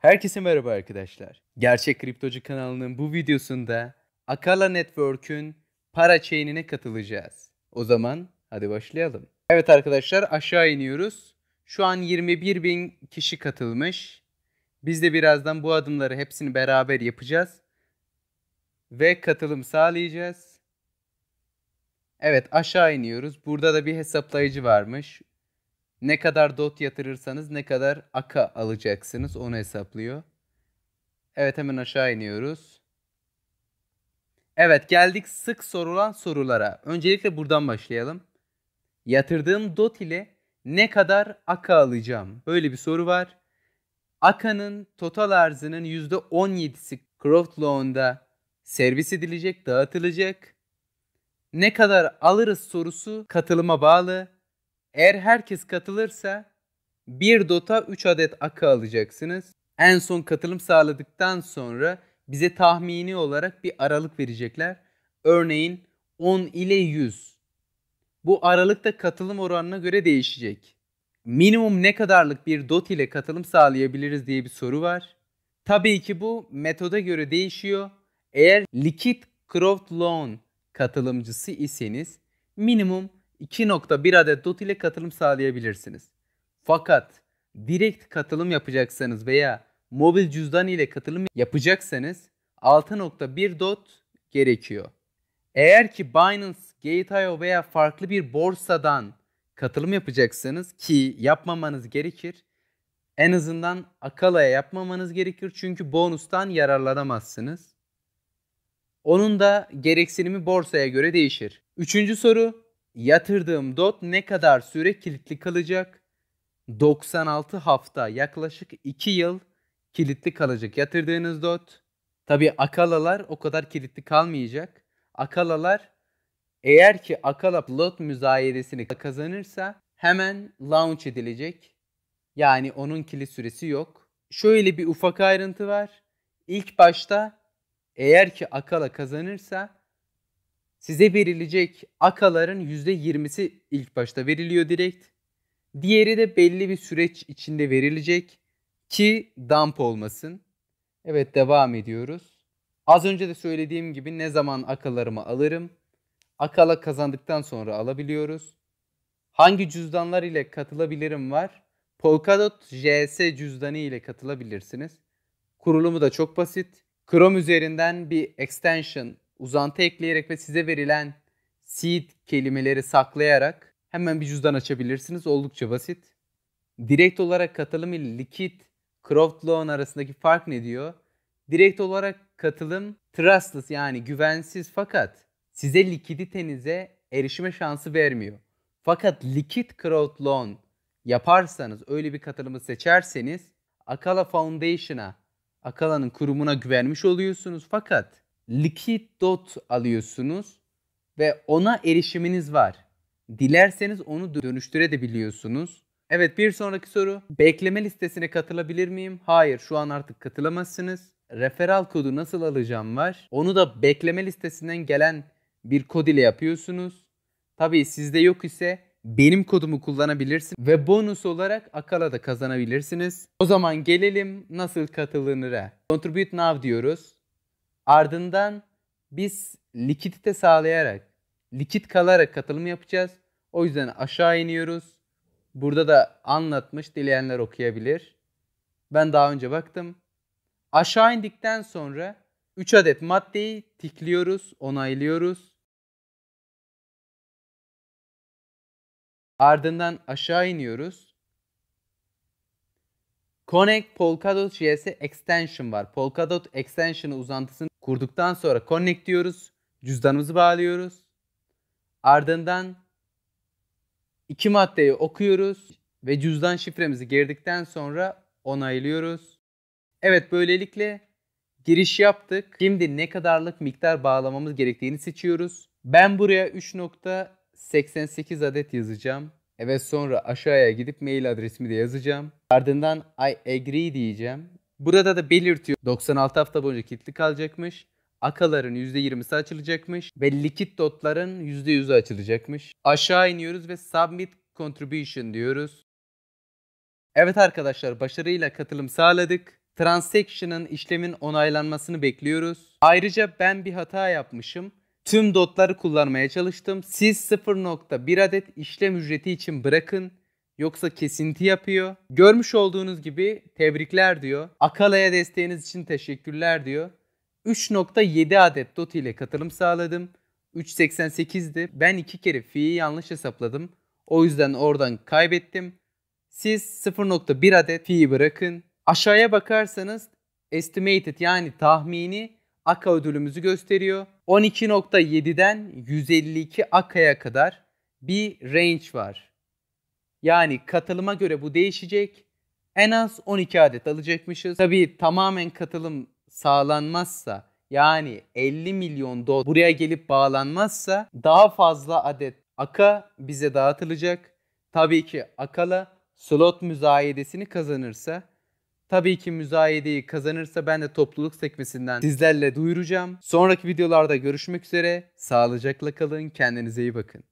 Herkese merhaba arkadaşlar. Gerçek Kriptocu kanalının bu videosunda Akala Network'ün para chain'ine katılacağız. O zaman hadi başlayalım. Evet arkadaşlar aşağı iniyoruz. Şu an 21 bin kişi katılmış. Biz de birazdan bu adımları hepsini beraber yapacağız. Ve katılım sağlayacağız. Evet aşağı iniyoruz. Burada da bir hesaplayıcı varmış. Ne kadar dot yatırırsanız ne kadar aka alacaksınız onu hesaplıyor. Evet hemen aşağı iniyoruz. Evet geldik sık sorulan sorulara. Öncelikle buradan başlayalım. Yatırdığım dot ile ne kadar aka alacağım? Böyle bir soru var. Aka'nın total arzının %17'si Croft Loan'da servis edilecek, dağıtılacak. Ne kadar alırız sorusu katılıma bağlı. Eğer herkes katılırsa bir dota 3 adet akı alacaksınız. En son katılım sağladıktan sonra bize tahmini olarak bir aralık verecekler. Örneğin 10 ile 100. Bu aralık da katılım oranına göre değişecek. Minimum ne kadarlık bir dot ile katılım sağlayabiliriz diye bir soru var. Tabii ki bu metoda göre değişiyor. Eğer Liquid Crowd Loan katılımcısı iseniz minimum 2.1 adet DOT ile katılım sağlayabilirsiniz. Fakat direkt katılım yapacaksanız veya mobil cüzdan ile katılım yapacaksanız 6.1 DOT gerekiyor. Eğer ki Binance, Gate.io veya farklı bir borsadan katılım yapacaksanız ki yapmamanız gerekir. En azından Akala'ya yapmamanız gerekir çünkü bonustan yararlanamazsınız. Onun da gereksinimi borsaya göre değişir. Üçüncü soru Yatırdığım dot ne kadar süre kilitli kalacak? 96 hafta yaklaşık 2 yıl kilitli kalacak yatırdığınız dot. Tabi akalalar o kadar kilitli kalmayacak. Akalalar eğer ki akala lot müzayeresini kazanırsa hemen launch edilecek. Yani onun kilit süresi yok. Şöyle bir ufak ayrıntı var. İlk başta eğer ki akala kazanırsa size verilecek akaların %20'si ilk başta veriliyor direkt. Diğeri de belli bir süreç içinde verilecek ki dump olmasın. Evet devam ediyoruz. Az önce de söylediğim gibi ne zaman akalarımı alırım? Akala kazandıktan sonra alabiliyoruz. Hangi cüzdanlar ile katılabilirim var? Polkadot JS cüzdanı ile katılabilirsiniz. Kurulumu da çok basit. Chrome üzerinden bir extension uzantı ekleyerek ve size verilen seed kelimeleri saklayarak hemen bir cüzdan açabilirsiniz. Oldukça basit. Direkt olarak katılım ile likit crowd Loan arasındaki fark ne diyor? Direkt olarak katılım trustless yani güvensiz fakat size likiditenize erişime şansı vermiyor. Fakat likit crowd Loan yaparsanız öyle bir katılımı seçerseniz Akala Foundation'a Akala'nın kurumuna güvenmiş oluyorsunuz fakat likit dot alıyorsunuz ve ona erişiminiz var. Dilerseniz onu dönüştürebiliyorsunuz. Evet bir sonraki soru. Bekleme listesine katılabilir miyim? Hayır şu an artık katılamazsınız. Referal kodu nasıl alacağım var. Onu da bekleme listesinden gelen bir kod ile yapıyorsunuz. Tabii sizde yok ise benim kodumu kullanabilirsin ve bonus olarak Akala da kazanabilirsiniz. O zaman gelelim nasıl katılınıra. Contribute Now diyoruz. Ardından biz likidite sağlayarak, likit kalarak katılım yapacağız. O yüzden aşağı iniyoruz. Burada da anlatmış dileyenler okuyabilir. Ben daha önce baktım. Aşağı indikten sonra 3 adet maddeyi tikliyoruz, onaylıyoruz. Ardından aşağı iniyoruz. Connect Polkadot JS Extension var. Polkadot Extension'ı uzantısını kurduktan sonra Connect diyoruz. Cüzdanımızı bağlıyoruz. Ardından iki maddeyi okuyoruz ve cüzdan şifremizi girdikten sonra onaylıyoruz. Evet böylelikle giriş yaptık. Şimdi ne kadarlık miktar bağlamamız gerektiğini seçiyoruz. Ben buraya 3.88 adet yazacağım. Evet sonra aşağıya gidip mail adresimi de yazacağım. Ardından I agree diyeceğim. Burada da belirtiyor 96 hafta boyunca kilitli kalacakmış. Akaların %20'si açılacakmış ve likit dotların %100'ü açılacakmış. Aşağı iniyoruz ve submit contribution diyoruz. Evet arkadaşlar başarıyla katılım sağladık. Transaction'ın işlemin onaylanmasını bekliyoruz. Ayrıca ben bir hata yapmışım. Tüm dotları kullanmaya çalıştım. Siz 0.1 adet işlem ücreti için bırakın yoksa kesinti yapıyor. Görmüş olduğunuz gibi tebrikler diyor. Akala'ya desteğiniz için teşekkürler diyor. 3.7 adet dot ile katılım sağladım. 3.88'di. Ben iki kere fi'yi yanlış hesapladım. O yüzden oradan kaybettim. Siz 0.1 adet fi'yi bırakın. Aşağıya bakarsanız estimated yani tahmini AKA ödülümüzü gösteriyor. 12.7'den 152 AKA'ya kadar bir range var. Yani katılıma göre bu değişecek. En az 12 adet alacakmışız. Tabii tamamen katılım sağlanmazsa yani 50 milyon doz buraya gelip bağlanmazsa daha fazla adet AKA bize dağıtılacak. Tabii ki AKA'la slot müzayedesini kazanırsa Tabii ki müzayedeyi kazanırsa ben de topluluk sekmesinden sizlerle duyuracağım. Sonraki videolarda görüşmek üzere. Sağlıcakla kalın, kendinize iyi bakın.